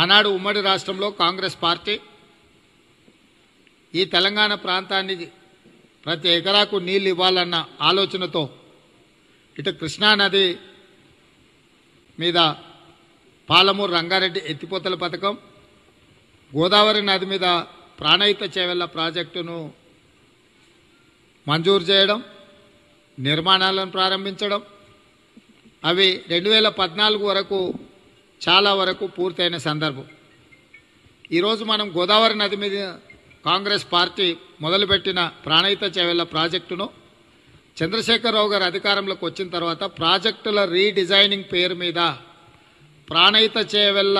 ఆనాడు ఉమ్మడి రాష్ట్రంలో కాంగ్రెస్ పార్టీ ఈ తెలంగాణ ప్రాంతాన్ని ప్రతి ఎకరాకు నీళ్ళు ఇవ్వాలన్న ఆలోచనతో ఇటు కృష్ణానది మీద పాలమూరు రంగారెడ్డి ఎత్తిపోతల పథకం గోదావరి నది మీద ప్రాణహిత చేవెళ్ల ప్రాజెక్టును మంజూరు చేయడం నిర్మాణాలను ప్రారంభించడం అవి రెండు వేల పద్నాలుగు వరకు చాలా వరకు పూర్తయిన సందర్భం ఈరోజు మనం గోదావరి నది మీద కాంగ్రెస్ పార్టీ మొదలుపెట్టిన ప్రాణహిత చేవేళ్ల ప్రాజెక్టును చంద్రశేఖరరావు గారు అధికారంలోకి వచ్చిన తర్వాత ప్రాజెక్టుల రీడిజైనింగ్ పేరు మీద ప్రాణహిత చేవెళ్ళ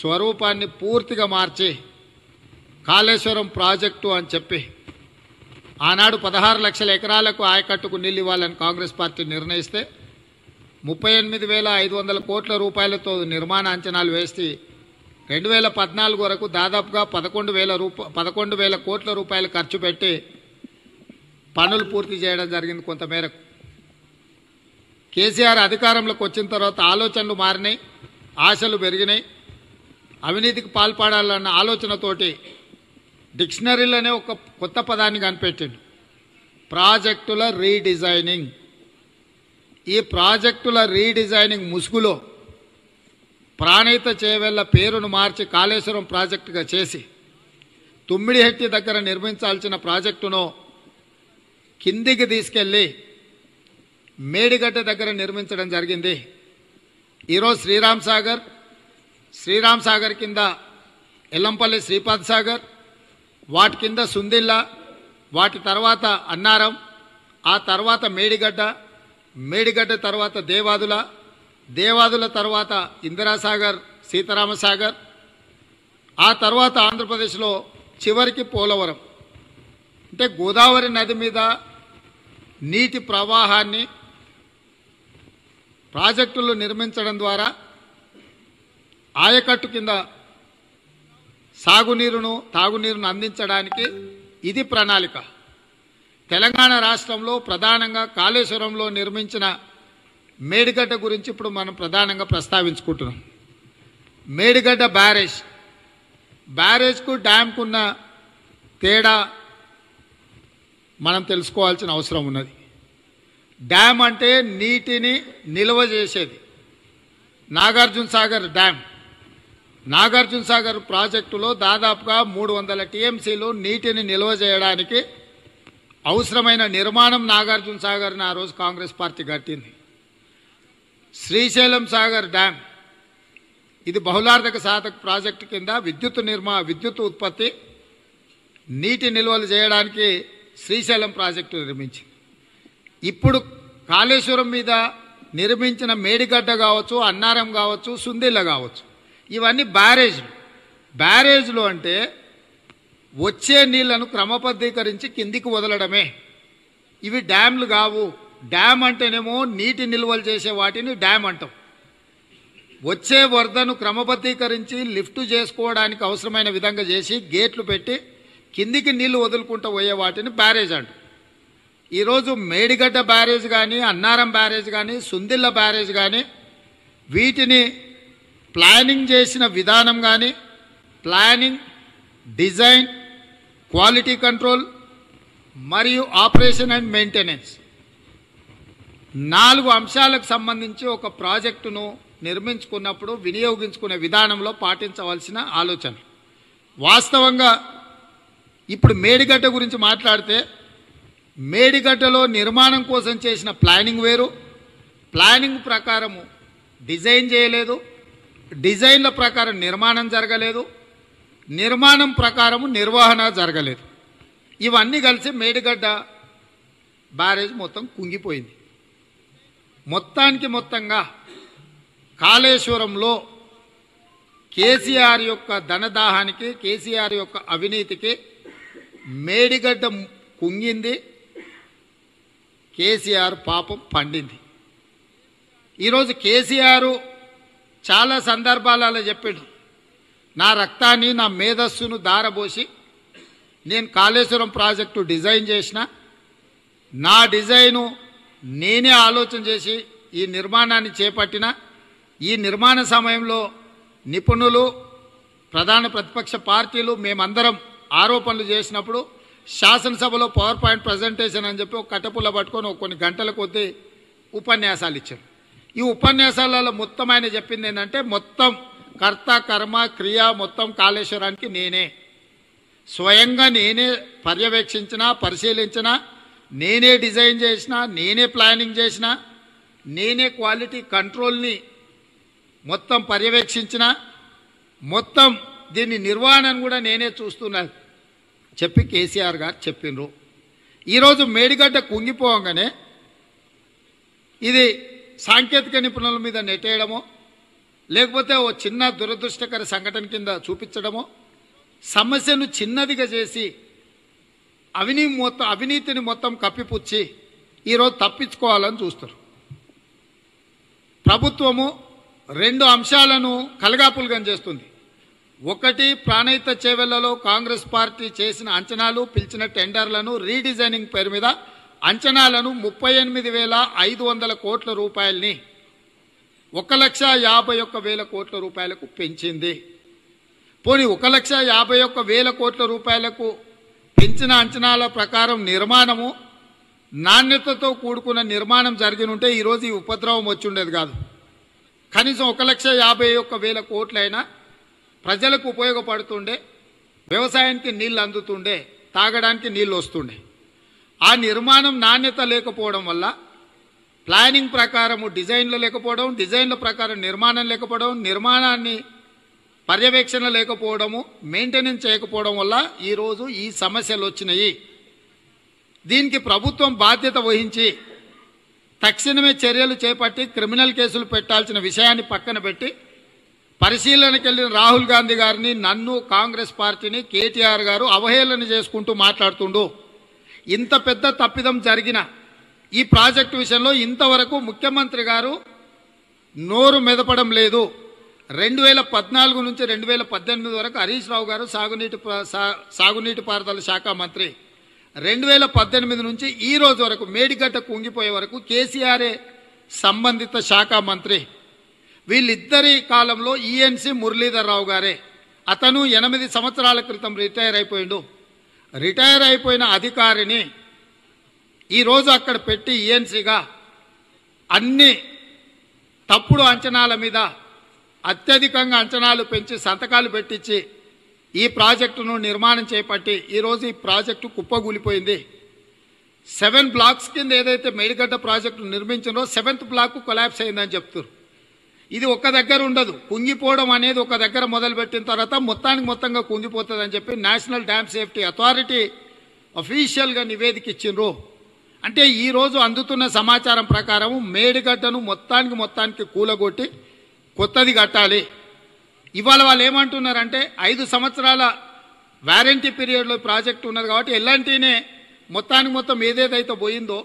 స్వరూపాన్ని పూర్తిగా మార్చి కాళేశ్వరం ప్రాజెక్టు అని చెప్పి ఆనాడు పదహారు లక్షల ఎకరాలకు ఆయకట్టుకు నీళ్ళు ఇవ్వాలని కాంగ్రెస్ పార్టీ నిర్ణయిస్తే ముప్పై ఎనిమిది వేల ఐదు వందల కోట్ల రూపాయలతో నిర్మాణ అంచనాలు వేసి రెండు వేల పద్నాలుగు వరకు దాదాపుగా పదకొండు వేల రూప పదకొండు వేల కోట్ల రూపాయలు ఖర్చు పెట్టి పనులు పూర్తి చేయడం జరిగింది కొంతమేరకు కేసీఆర్ అధికారంలోకి వచ్చిన తర్వాత ఆలోచనలు మారినాయి ఆశలు పెరిగినాయి అవినీతికి పాల్పడాలన్న ఆలోచనతోటి డిక్షనరీలోనే ఒక కొత్త పదాన్ని కనిపెట్టిండు ప్రాజెక్టుల రీడిజైనింగ్ ఈ ప్రాజెక్టుల రీడిజైనింగ్ ముసుగులో ప్రాణీత చేవెళ్ల పేరును మార్చి కాళేశ్వరం ప్రాజెక్టుగా చేసి తుమ్మిడిహెట్టి దగ్గర నిర్మించాల్సిన ప్రాజెక్టును కిందికి తీసుకెళ్ళి మేడిగడ్డ దగ్గర నిర్మించడం జరిగింది ఈరోజు శ్రీరామ్ సాగర్ శ్రీరామ్ సాగర్ కింద ఎల్లంపల్లి శ్రీపాద్ సాగర్ వాటి కింద సుందిల్లా వాటి తర్వాత అన్నారం ఆ తర్వాత మేడిగడ్డ మేడిగడ్డ తర్వాత దేవాదుల దేవాదుల తర్వాత ఇందిరాసాగర్ సీతారామసాగర్ ఆ తర్వాత ఆంధ్రప్రదేశ్లో చివరికి పోలవరం అంటే గోదావరి నది మీద నీటి ప్రవాహాన్ని ప్రాజెక్టులు నిర్మించడం ద్వారా ఆయకట్టు కింద సాగునీరును తాగునీరును అందించడానికి ఇది ప్రణాళిక తెలంగాణ రాష్ట్రంలో ప్రధానంగా కాళేశ్వరంలో నిర్మించిన మేడిగడ్డ గురించి ఇప్పుడు మనం ప్రధానంగా ప్రస్తావించుకుంటున్నాం మేడిగడ్డ బ్యారేజ్ బ్యారేజ్కు డ్యామ్కు ఉన్న తేడా మనం తెలుసుకోవాల్సిన అవసరం ఉన్నది డ్యామ్ అంటే నీటిని నిల్వ చేసేది నాగార్జున సాగర్ డ్యామ్ నాగార్జున సాగర్ ప్రాజెక్టులో దాదాపుగా మూడు వందల టీఎంసీలు నీటిని నిల్వ చేయడానికి అవసరమైన నిర్మాణం నాగార్జున సాగర్ని ఆ రోజు కాంగ్రెస్ పార్టీ కట్టింది శ్రీశైలం సాగర్ డ్యామ్ ఇది బహుళార్థక సాధక ప్రాజెక్టు కింద విద్యుత్ నిర్మా విద్యుత్ ఉత్పత్తి నీటి నిల్వలు చేయడానికి శ్రీశైలం ప్రాజెక్టు నిర్మించింది ఇప్పుడు కాళేశ్వరం మీద నిర్మించిన మేడిగడ్డ కావచ్చు అన్నారం కావచ్చు సుందిల్ల కావచ్చు ఇవన్నీ బ్యారేజ్లు బ్యారేజ్లు అంటే వచ్చే నీళ్లను క్రమబద్ధీకరించి కిందికి వదలడమే ఇవి డ్యామ్లు కావు డ్యామ్ అంటేనేమో నీటి నిల్వలు చేసే వాటిని డ్యామ్ అంటాం వచ్చే వరదను క్రమబద్ధీకరించి లిఫ్ట్ చేసుకోవడానికి అవసరమైన విధంగా చేసి గేట్లు పెట్టి కిందికి నీళ్లు వదులుకుంటూ పోయే వాటిని బ్యారేజ్ అంట ఈరోజు మేడిగడ్డ బ్యారేజ్ కానీ అన్నారం బ్యారేజ్ కానీ సుందిళ్ళ బ్యారేజ్ కానీ వీటిని ప్లానింగ్ చేసిన విధానం కానీ ప్లానింగ్ డిజైన్ క్వాలిటీ కంట్రోల్ మరియు ఆపరేషన్ అండ్ మెయింటెనెన్స్ నాలుగు అంశాలకు సంబంధించి ఒక ప్రాజెక్టును నిర్మించుకున్నప్పుడు వినియోగించుకునే విధానంలో పాటించవలసిన ఆలోచన వాస్తవంగా ఇప్పుడు మేడిగడ్డ గురించి మాట్లాడితే మేడిగడ్డలో నిర్మాణం కోసం చేసిన ప్లానింగ్ వేరు ప్లానింగ్ ప్రకారము డిజైన్ చేయలేదు డిజైన్ల ప్రకారం నిర్మాణం జరగలేదు నిర్మాణం ప్రకారము నిర్వహణ జరగలేదు ఇవన్నీ కలిసి మేడిగడ్డ బ్యారేజ్ మొత్తం కుంగిపోయింది మొత్తానికి మొత్తంగా కాళేశ్వరంలో కేసీఆర్ యొక్క ధనదాహానికి కేసీఆర్ యొక్క అవినీతికి మేడిగడ్డ కుంగింది కేసీఆర్ పాపం పండింది ఈరోజు కేసీఆర్ చాలా సందర్భాలలో చెప్పిండు నా రక్తాన్ని నా మేధస్సును దారబోసి నేను కాళేశ్వరం ప్రాజెక్టు డిజైన్ చేసిన నా డిజైను నేనే ఆలోచన చేసి ఈ నిర్మాణాన్ని చేపట్టిన ఈ నిర్మాణ సమయంలో నిపుణులు ప్రధాన ప్రతిపక్ష పార్టీలు మేమందరం ఆరోపణలు చేసినప్పుడు శాసనసభలో పవర్ పాయింట్ ప్రజెంటేషన్ అని చెప్పి ఒక కటపుల్ల పట్టుకొని కొన్ని గంటల కొద్దీ ఉపన్యాసాలు ఇచ్చారు ఈ ఉపన్యాసాలలో మొత్తం ఆయన చెప్పింది ఏంటంటే మొత్తం కర్త కర్మ క్రియ మొత్తం కాళేశ్వరానికి నేనే స్వయంగా నేనే పర్యవేక్షించిన పరిశీలించిన నేనే డిజైన్ చేసిన నేనే ప్లానింగ్ చేసిన నేనే క్వాలిటీ కంట్రోల్ని మొత్తం పర్యవేక్షించిన మొత్తం దీన్ని నిర్వహణను కూడా నేనే చూస్తున్నాను చెప్పి కేసీఆర్ గారు చెప్పినరు ఈరోజు మేడిగడ్డ కుంగిపోగానే ఇది సాంకేతిక నిపుణుల మీద నెట్టేయడమో లేకపోతే ఓ చిన్న దురదృష్టకర సంఘటన కింద చూపించడమో సమస్యను చిన్నదిగా చేసి అవినీ మొత్తం అవినీతిని మొత్తం కప్పిపుచ్చి ఈరోజు తప్పించుకోవాలని చూస్తారు ప్రభుత్వము రెండు అంశాలను కలగాపులుగా చేస్తుంది ఒకటి ప్రాణయిత చేవెళ్లలో కాంగ్రెస్ పార్టీ చేసిన అంచనాలు పిలిచిన టెండర్లను రీడిజైనింగ్ పేరు మీద అంచనాలను ముప్పై ఎనిమిది వేల ఐదు వందల కోట్ల రూపాయల్ని ఒక లక్ష యాభై ఒక్క వేల కోట్ల రూపాయలకు పెంచింది పోనీ ఒక లక్ష యాభై ఒక్క వేల కోట్ల రూపాయలకు పెంచిన అంచనాల ప్రకారం నిర్మాణము నాణ్యతతో కూడుకున్న నిర్మాణం జరిగినుంటే ఈరోజు ఈ ఉపద్రవం వచ్చుండేది కాదు కనీసం ఒక లక్ష యాభై ఒక్క వేల కోట్లైనా ప్రజలకు ఉపయోగపడుతుండే వ్యవసాయానికి నీళ్ళు అందుతుండే తాగడానికి నీళ్ళు వస్తుండే ఆ నిర్మాణం నాణ్యత లేకపోవడం వల్ల ప్లానింగ్ ప్రకారము డిజైన్లు లేకపోవడం డిజైన్ల ప్రకారం నిర్మాణం లేకపోవడం నిర్మాణాన్ని పర్యవేక్షణ లేకపోవడము మెయింటెనెన్స్ చేయకపోవడం వల్ల ఈరోజు ఈ సమస్యలు వచ్చినాయి దీనికి ప్రభుత్వం బాధ్యత వహించి తక్షణమే చర్యలు చేపట్టి క్రిమినల్ కేసులు పెట్టాల్సిన విషయాన్ని పక్కన పెట్టి పరిశీలనకి వెళ్ళిన రాహుల్ గాంధీ గారిని నన్ను కాంగ్రెస్ పార్టీని కేటీఆర్ గారు అవహేళన చేసుకుంటూ మాట్లాడుతుండు ఇంత పెద్ద తప్పిదం జరిగిన ఈ ప్రాజెక్టు విషయంలో ఇంతవరకు ముఖ్యమంత్రి గారు నోరు మెదపడం లేదు రెండు వేల పద్నాలుగు నుంచి రెండు వేల పద్దెనిమిది వరకు హరీష్ రావు గారు సాగునీటి సాగునీటి పారుదల శాఖ మంత్రి రెండు వేల పద్దెనిమిది నుంచి ఈ రోజు వరకు మేడిగడ్డ కుంగిపోయే వరకు కేసీఆర్ఏ సంబంధిత శాఖ మంత్రి వీళ్ళిద్దరి కాలంలో ఈఎన్సీ మురళీధర్ రావు గారే అతను ఎనిమిది సంవత్సరాల క్రితం రిటైర్ అయిపోయిండు రిటైర్ అయిపోయిన అధికారిని ఈరోజు అక్కడ పెట్టి ఈఎన్సీగా e అన్ని తప్పుడు అంచనాల మీద అత్యధికంగా అంచనాలు పెంచి సంతకాలు పెట్టించి ఈ ప్రాజెక్టును నిర్మాణం చేపట్టి ఈరోజు ఈ ప్రాజెక్టు కుప్పగూలిపోయింది సెవెన్ బ్లాక్స్ కింద ఏదైతే మేడిగడ్డ ప్రాజెక్టు నిర్మించిందో సెవెంత్ బ్లాక్ కొలాబ్స్ అయిందని చెప్తున్నారు ఇది ఒక్క దగ్గర ఉండదు కుంగిపోవడం అనేది ఒక దగ్గర మొదలుపెట్టిన తర్వాత మొత్తానికి మొత్తంగా కుంగిపోతుందని చెప్పి నేషనల్ డ్యామ్ సేఫ్టీ అథారిటీ అఫీషియల్గా నివేదిక ఇచ్చిండ్రు అంటే ఈరోజు అందుతున్న సమాచారం ప్రకారం మేడిగడ్డను మొత్తానికి మొత్తానికి కూలగొట్టి కొత్తది కట్టాలి ఇవాళ వాళ్ళు ఏమంటున్నారంటే ఐదు సంవత్సరాల వ్యారంటీ పీరియడ్లో ప్రాజెక్ట్ ఉన్నది కాబట్టి ఎలాంటినే మొత్తానికి మొత్తం ఏదేదైతే పోయిందో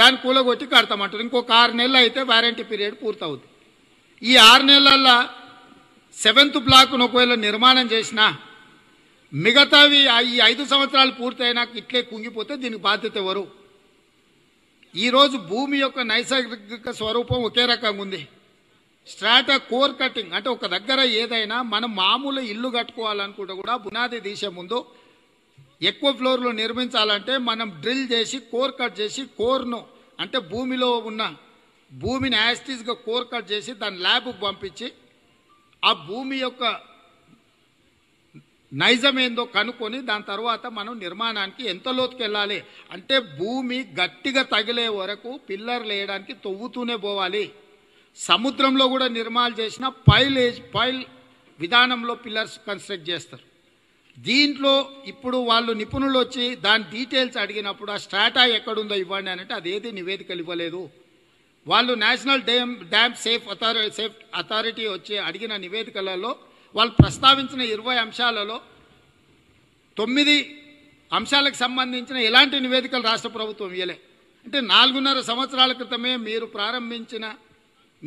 దాన్ని కూలగొట్టి కడతామంటారు ఇంకొక ఆరు నెలలు అయితే వ్యారంటీ పీరియడ్ పూర్తవుద్ది ఈ ఆరు నెలల్లో సెవెంత్ బ్లాక్ను ఒకవేళ నిర్మాణం చేసినా మిగతావి ఈ ఐదు సంవత్సరాలు పూర్తయినాక ఇట్లే కుంగిపోతే దీనికి బాధ్యత ఎవరు ఈరోజు భూమి యొక్క నైసర్గిక స్వరూపం ఒకే రకంగా ఉంది స్ట్రాటా కోర్ కటింగ్ అంటే ఒక దగ్గర ఏదైనా మనం మామూలు ఇల్లు కట్టుకోవాలనుకుంటే కూడా బునాది తీసే ముందు ఎక్కువ ఫ్లోర్లు నిర్మించాలంటే మనం డ్రిల్ చేసి కోర్ కట్ చేసి కోర్ను అంటే భూమిలో ఉన్న భూమిని యాస్టీస్గా కోర్ కట్ చేసి దాన్ని ల్యాబ్కు పంపించి ఆ భూమి యొక్క నైజమేందో కనుక్కొని దాని తర్వాత మనం నిర్మాణానికి ఎంత లోతుకెళ్ళాలి అంటే భూమి గట్టిగా తగిలే వరకు పిల్లర్లు వేయడానికి తొవ్వుతూనే పోవాలి సముద్రంలో కూడా నిర్మాణాలు చేసిన పైల్ పైల్ విధానంలో పిల్లర్స్ కన్స్ట్రక్ట్ చేస్తారు దీంట్లో ఇప్పుడు వాళ్ళు నిపుణులు వచ్చి దాని డీటెయిల్స్ అడిగినప్పుడు ఆ స్ట్రాటా ఎక్కడుందో ఇవ్వండి అని అంటే అదేది నివేదికలు ఇవ్వలేదు వాళ్ళు national dam dam safe authority safe authority వచ్చి అడిగిన నివేదికలలో వాళ్ళు ప్రస్తావించిన ఇరవై అంశాలలో తొమ్మిది అంశాలకు సంబంధించిన ఎలాంటి నివేదికలు రాష్ట్ర ప్రభుత్వం ఇవ్వలే అంటే నాలుగున్నర సంవత్సరాల క్రితమే మీరు ప్రారంభించిన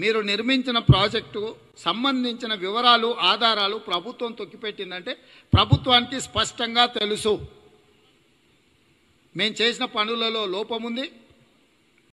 మీరు నిర్మించిన ప్రాజెక్టు సంబంధించిన వివరాలు ఆధారాలు ప్రభుత్వం తొక్కిపెట్టిందంటే ప్రభుత్వానికి స్పష్టంగా తెలుసు మేము చేసిన పనులలో లోపముంది